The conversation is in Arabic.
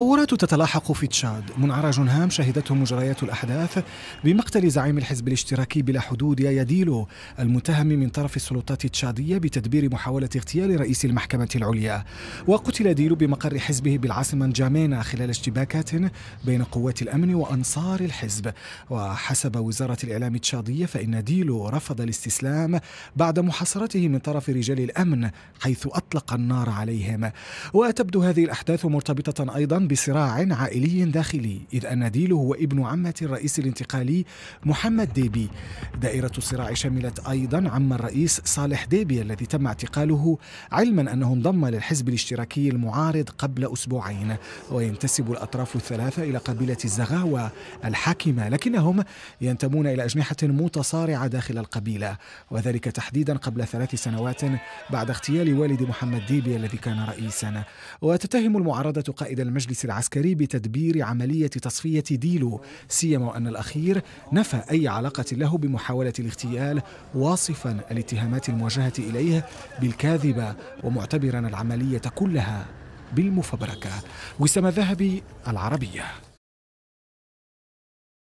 تطورات تتلاحق في تشاد منعرج هام شهدته مجريات الأحداث بمقتل زعيم الحزب الاشتراكي بلا حدود يا يديلو المتهم من طرف السلطات التشادية بتدبير محاولة اغتيال رئيس المحكمة العليا وقتل ديلو بمقر حزبه بالعاصمة نجامينا خلال اشتباكات بين قوات الأمن وأنصار الحزب وحسب وزارة الإعلام التشادية فإن ديلو رفض الاستسلام بعد محاصرته من طرف رجال الأمن حيث أطلق النار عليهم وتبدو هذه الأحداث مرتبطة أيضا بصراع عائلي داخلي إذ أن ديلو هو ابن عمة الرئيس الانتقالي محمد ديبي دائرة الصراع شملت أيضا عم الرئيس صالح ديبي الذي تم اعتقاله علما أنه انضم للحزب الاشتراكي المعارض قبل أسبوعين وينتسب الأطراف الثلاثة إلى قبيلة الزغاوة الحاكمة لكنهم ينتمون إلى أجنحة متصارعة داخل القبيلة وذلك تحديدا قبل ثلاث سنوات بعد اغتيال والد محمد ديبي الذي كان رئيسا وتتهم المعارضة قائد المجلس الرئيس العسكري بتدبير عملية تصفية ديلو سيما وأن الأخير نفى أي علاقة له بمحاولة الاغتيال واصفا الاتهامات الموجهة إليه بالكاذبة ومعتبرا العملية كلها بالمفبركة وسام ذهبي العربية